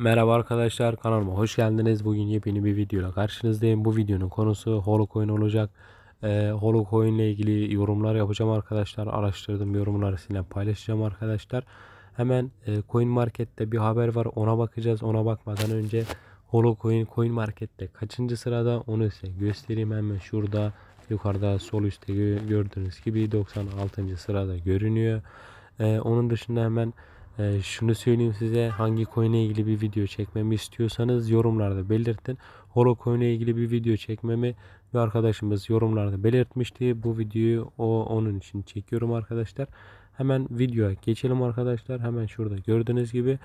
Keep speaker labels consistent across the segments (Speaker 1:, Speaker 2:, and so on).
Speaker 1: Merhaba arkadaşlar kanalıma hoş geldiniz. Bugün yepyeni bir videoyla karşınızdayım. Bu videonun konusu Holocoin olacak. Ee, Holocoin ile ilgili yorumlar yapacağım arkadaşlar. Araştırdım yorumları sizinle paylaşacağım arkadaşlar. Hemen e, Coin Market'te bir haber var. Ona bakacağız. Ona bakmadan önce Holocoin Coin Market'te kaçıncı sırada onu size göstereyim hemen şurada. Yukarıda sol üstte gördüğünüz gibi 96. sırada görünüyor. Ee, onun dışında hemen ee, şunu söyleyeyim size hangi coin ilgili bir video çekmemi istiyorsanız yorumlarda belirtin. Holo coin ilgili bir video çekmemi bir arkadaşımız yorumlarda belirtmişti. Bu videoyu o onun için çekiyorum arkadaşlar. Hemen videoya geçelim arkadaşlar. Hemen şurada gördüğünüz gibi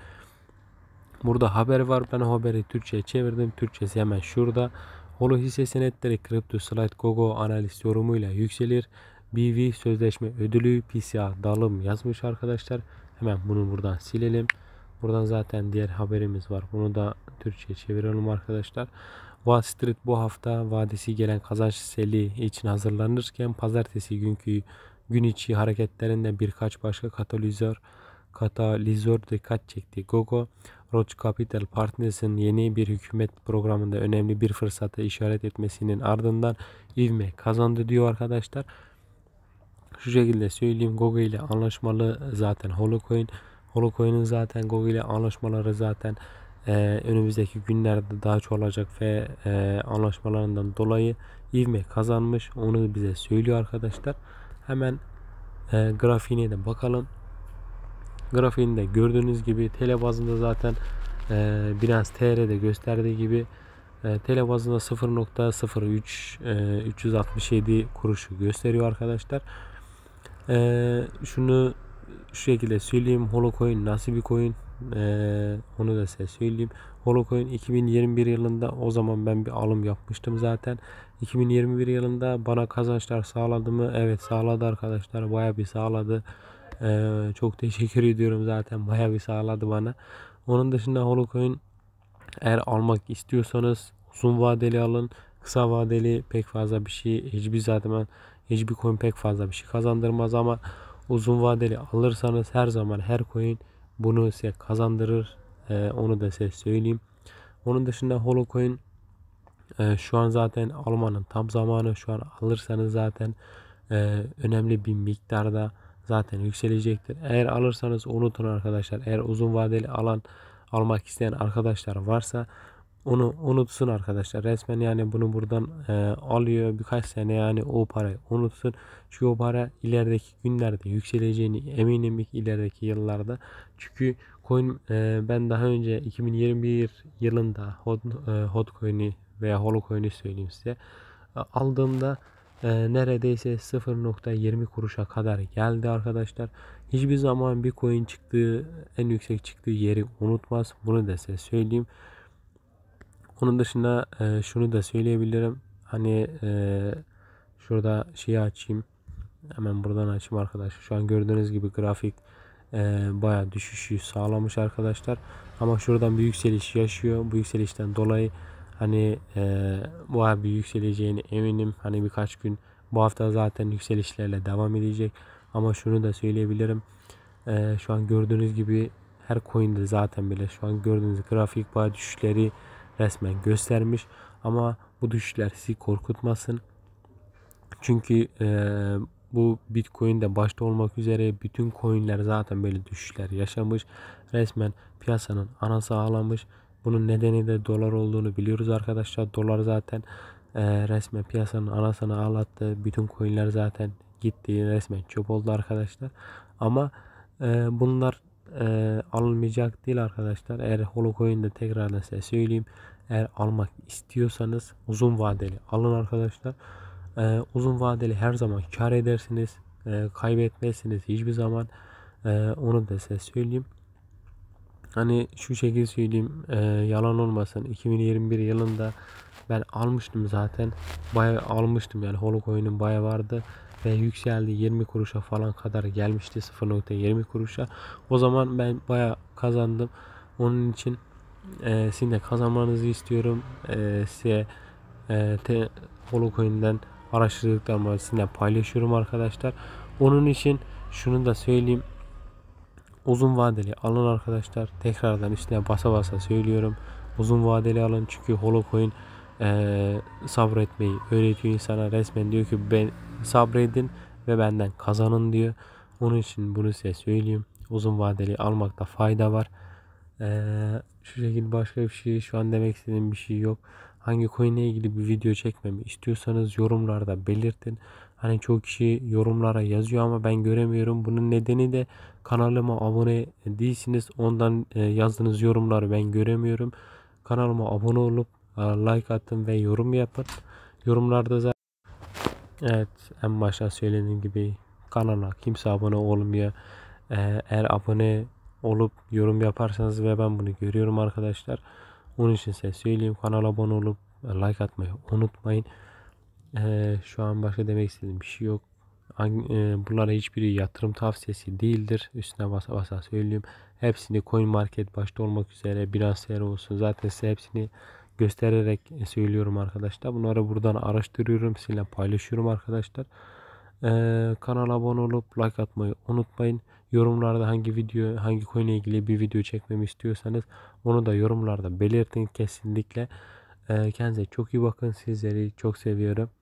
Speaker 1: burada haber var. Ben haberi Türkçe'ye çevirdim. Türkçesi hemen şurada. Holo hisse senetleri kripto slide gogo analiz yorumuyla yükselir. BV sözleşme ödülü PCA dalım yazmış arkadaşlar. Hemen bunu buradan silelim. Buradan zaten diğer haberimiz var. Bunu da Türkçe'ye çevirelim arkadaşlar. Wall Street bu hafta vadesi gelen kazanç seli için hazırlanırken pazartesi günkü gün içi hareketlerinde birkaç başka katalizör katalizör dikkat çekti. Gogo, Roth Capital Partners'ın yeni bir hükümet programında önemli bir fırsata işaret etmesinin ardından ivme kazandı diyor arkadaşlar şu şekilde söyleyeyim Google ile anlaşmalı zaten Holocoin. Holocoin'in zaten Google ile anlaşmaları zaten e, önümüzdeki günlerde daha çoğalacak ve e, anlaşmalarından dolayı ivme kazanmış. Onu bize söylüyor arkadaşlar. Hemen e, grafiğine de bakalım. Grafiğinde gördüğünüz gibi tele bazında zaten e, Binance TR'de gösterdiği gibi e, tele bazında 0.03 e, 367 kuruşu gösteriyor arkadaşlar. Ee, şunu şu şekilde söyleyeyim. Holocoin nasıl bir coin? Ee, onu da size söyleyeyim. Holocoin 2021 yılında o zaman ben bir alım yapmıştım zaten. 2021 yılında bana kazançlar sağladı mı? Evet sağladı arkadaşlar. Baya bir sağladı. Ee, çok teşekkür ediyorum zaten. Baya bir sağladı bana. Onun dışında Holocoin eğer almak istiyorsanız uzun vadeli alın. Kısa vadeli pek fazla bir şey hiçbir zaman Hiçbir coin pek fazla bir şey kazandırmaz ama uzun vadeli alırsanız her zaman her coin bunu size kazandırır. Ee, onu da size söyleyeyim. Onun dışında Holocoin e, şu an zaten almanın tam zamanı. Şu an alırsanız zaten e, önemli bir miktarda zaten yükselecektir. Eğer alırsanız unutun arkadaşlar. Eğer uzun vadeli alan almak isteyen arkadaşlar varsa onu unutsun arkadaşlar. Resmen yani bunu buradan e, alıyor birkaç sene yani o parayı unutsun. Çünkü o para ilerideki günlerde yükseleceğini eminim ki ilerideki yıllarda. Çünkü coin e, ben daha önce 2021 yılında hot, e, hot coin'i veya coin'i söyleyeyim size. aldığımda e, neredeyse 0.20 kuruşa kadar geldi arkadaşlar. Hiçbir zaman bir coin çıktığı en yüksek çıktığı yeri unutmaz. Bunu da size söyleyeyim. Onun dışında e, şunu da söyleyebilirim. Hani e, şurada şeyi açayım. Hemen buradan açayım arkadaşlar. Şu an gördüğünüz gibi grafik e, baya düşüşü sağlamış arkadaşlar. Ama şuradan bir yükseliş yaşıyor. Bu yükselişten dolayı hani e, baya bir yükseleceğine eminim. Hani birkaç gün bu hafta zaten yükselişlerle devam edecek. Ama şunu da söyleyebilirim. E, şu an gördüğünüz gibi her coin'de zaten bile şu an gördüğünüz grafik baya düşüşleri resmen göstermiş. Ama bu düşüşler sizi korkutmasın. Çünkü e, bu Bitcoin de başta olmak üzere bütün coinler zaten böyle düşüşler yaşamış. Resmen piyasanın anası ağlamış. Bunun nedeni de dolar olduğunu biliyoruz arkadaşlar. Dolar zaten e, resmen piyasanın anasını ağlattı. Bütün coinler zaten gitti. Resmen çöp oldu arkadaşlar. Ama e, bunlar e, alınmayacak değil arkadaşlar. Eğer Holocoin'de tekrar size söyleyeyim. Eğer almak istiyorsanız uzun vadeli alın arkadaşlar. Ee, uzun vadeli her zaman kar edersiniz. Ee, kaybetmezsiniz hiçbir zaman. Ee, onu da size söyleyeyim. Hani şu şekilde söyleyeyim e, yalan olmasın 2021 yılında ben almıştım zaten bayağı almıştım yani Holocoin'in bayağı vardı ve yükseldi 20 kuruşa falan kadar gelmişti 0.20 kuruşa o zaman ben bayağı kazandım onun için e, sizin de kazanmanızı istiyorum. E, size e, te, Holocoin'den araştırdıklarımı sizinle paylaşıyorum arkadaşlar. Onun için şunu da söyleyeyim. Uzun vadeli alın arkadaşlar. Tekrardan üstüne basa basa söylüyorum. Uzun vadeli alın çünkü Holocoin e, sabretmeyi öğretiyor insana. Resmen diyor ki ben sabredin ve benden kazanın diyor. Onun için bunu size söyleyeyim. Uzun vadeli almakta fayda var. Ee, şu şekilde başka bir şey şu an demek istediğim bir şey yok. Hangi coin ile ilgili bir video çekmemi istiyorsanız yorumlarda belirtin. Hani çok kişi yorumlara yazıyor ama ben göremiyorum. Bunun nedeni de kanalıma abone değilsiniz. Ondan yazdığınız yorumları ben göremiyorum. Kanalıma abone olup like atın ve yorum yapın. Yorumlarda zaten Evet en başta söylediğim gibi kanala kimse abone olmuyor. eğer abone olup yorum yaparsanız ve ben bunu görüyorum arkadaşlar. Onun için size söyleyeyim. Kanala abone olup like atmayı unutmayın. Ee, şu an başka demek istediğim bir şey yok. E, bunlara hiçbiri yatırım tavsiyesi değildir. Üstüne basa basa söyleyeyim. Hepsini coin market başta olmak üzere Binance olsun. Zaten size hepsini göstererek söylüyorum arkadaşlar. Bunları buradan araştırıyorum. Sizinle paylaşıyorum arkadaşlar. Ee, kanala abone olup like atmayı unutmayın. Yorumlarda hangi video, hangi konuyla ilgili bir video çekmemi istiyorsanız onu da yorumlarda belirtin kesinlikle. Ee, kendinize çok iyi bakın. Sizleri çok seviyorum.